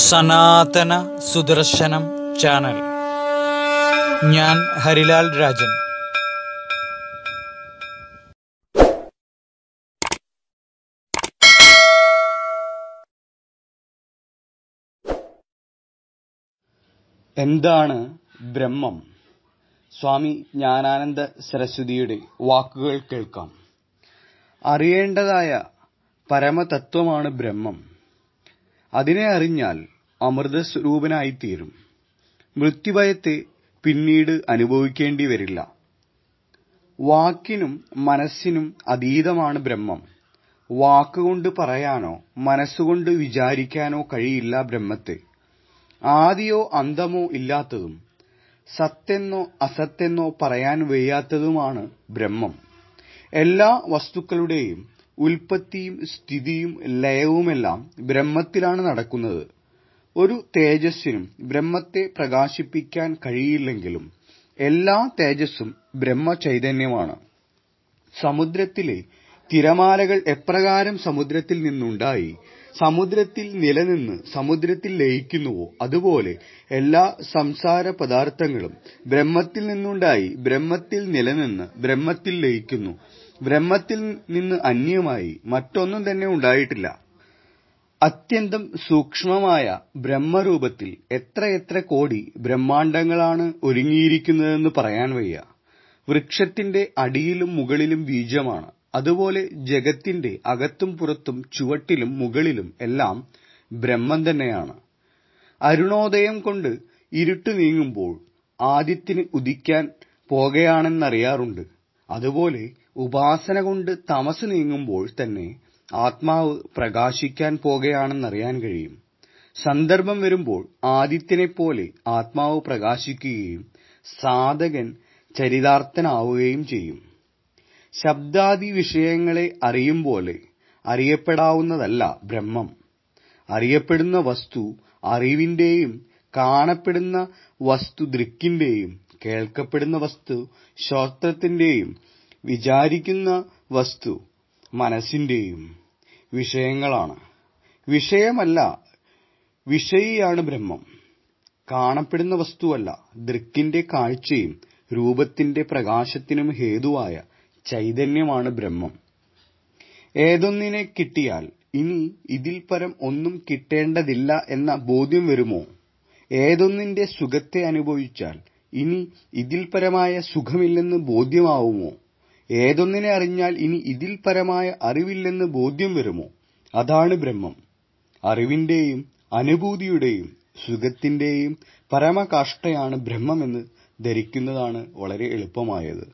സനാതന സുദർശനം ചാനൽ ഞാൻ ഹരിലാൽ രാജൻ എന്താണ് ബ്രഹ്മം സ്വാമി ജ്ഞാനാനന്ദ സരസ്വതിയുടെ വാക്കുകൾ കേൾക്കാം അറിയേണ്ടതായ പരമതത്വമാണ് ബ്രഹ്മം അതിനെ അറിഞ്ഞാൽ അമൃതസ്വരൂപനായിത്തീരും മൃത്യുഭയത്തെ പിന്നീട് അനുഭവിക്കേണ്ടി വരില്ല വാക്കിനും മനസ്സിനും അതീതമാണ് ബ്രഹ്മം വാക്കുകൊണ്ട് പറയാനോ മനസ്സുകൊണ്ട് വിചാരിക്കാനോ കഴിയില്ല ബ്രഹ്മത്തെ ആദിയോ അന്തമോ ഇല്ലാത്തതും സത്തെന്നോ അസത്തെന്നോ പറയാൻ വയ്യാത്തതുമാണ് ബ്രഹ്മം എല്ലാ വസ്തുക്കളുടെയും ഉൽപ്പത്തിയും സ്ഥിതിയും ലയവുമെല്ലാം ബ്രഹ്മത്തിലാണ് നടക്കുന്നത് ഒരു തേജസ്സിനും ബ്രഹ്മത്തെ പ്രകാശിപ്പിക്കാൻ കഴിയില്ലെങ്കിലും എല്ലാ തേജസ്സും ബ്രഹ്മചൈതന്യമാണ് സമുദ്രത്തിലെ തിരമാലകൾ എപ്രകാരം സമുദ്രത്തിൽ നിന്നുണ്ടായി സമുദ്രത്തിൽ നിലനിന്ന് സമുദ്രത്തിൽ ലയിക്കുന്നുവോ അതുപോലെ എല്ലാ സംസാരപദാർത്ഥങ്ങളും ബ്രഹ്മത്തിൽ നിന്നുണ്ടായി ബ്രഹ്മത്തിൽ നിലനിന്ന് ബ്രഹ്മത്തിൽ ലയിക്കുന്നു ബ്രഹ്മത്തിൽ നിന്ന് അന്യമായി മറ്റൊന്നും തന്നെ ഉണ്ടായിട്ടില്ല അത്യന്തം സൂക്ഷ്മമായ ബ്രഹ്മരൂപത്തിൽ എത്രയെത്ര കോടി ബ്രഹ്മാണ്ഡങ്ങളാണ് ഒരുങ്ങിയിരിക്കുന്നതെന്ന് പറയാൻ വയ്യ വൃക്ഷത്തിന്റെ അടിയിലും മുകളിലും ബീജമാണ് അതുപോലെ ജഗത്തിന്റെ അകത്തും പുറത്തും ചുവട്ടിലും മുകളിലും എല്ലാം ബ്രഹ്മം തന്നെയാണ് അരുണോദയം കൊണ്ട് ഇരുട്ട് നീങ്ങുമ്പോൾ ആദിത്യന് ഉദിക്കാൻ പോകയാണെന്നറിയാറുണ്ട് അതുപോലെ ഉപാസന കൊണ്ട് തമസ്സ് നീങ്ങുമ്പോൾ തന്നെ ആത്മാവ് പ്രകാശിക്കാൻ പോകുകയാണെന്നറിയാൻ കഴിയും സന്ദർഭം വരുമ്പോൾ ആദിത്യനെപ്പോലെ ആത്മാവ് പ്രകാശിക്കുകയും സാധകൻ ചരിതാർത്ഥനാവുകയും ചെയ്യും ശബ്ദാദി വിഷയങ്ങളെ പോലെ അറിയപ്പെടാവുന്നതല്ല ബ്രഹ്മം അറിയപ്പെടുന്ന വസ്തു അറിവിന്റെയും കാണപ്പെടുന്ന വസ്തു ദൃക്കിന്റെയും കേൾക്കപ്പെടുന്ന വസ്തു ശ്രോത്രത്തിന്റെയും വിചാരിക്കുന്ന വസ്തു മനസ്സിന്റെയും വിഷയങ്ങളാണ് വിഷയമല്ല വിഷയിയാണ് ബ്രഹ്മം കാണപ്പെടുന്ന വസ്തുവല്ല ദൃക്കിന്റെ കാഴ്ചയും രൂപത്തിന്റെ പ്രകാശത്തിനും ഹേതുവായ ചൈതന്യമാണ് ബ്രഹ്മം ഏതൊന്നിനെ കിട്ടിയാൽ ഇനി ഇതിൽ പരം ഒന്നും കിട്ടേണ്ടതില്ല എന്ന ബോധ്യം വരുമോ ഏതൊന്നിന്റെ സുഖത്തെ അനുഭവിച്ചാൽ ഇനി ഇതിൽ പരമായ സുഖമില്ലെന്ന് ബോധ്യമാവുമോ ഏതൊന്നിനെ അറിഞ്ഞാൽ ഇനി ഇതിൽ പരമായ അറിവില്ലെന്ന് ബോധ്യം വരുമോ അതാണ് ബ്രഹ്മം അറിവിന്റെയും അനുഭൂതിയുടെയും സുഖത്തിന്റെയും പരമകാഷ്ഠയാണ് ബ്രഹ്മമെന്ന് ധരിക്കുന്നതാണ് വളരെ എളുപ്പമായത്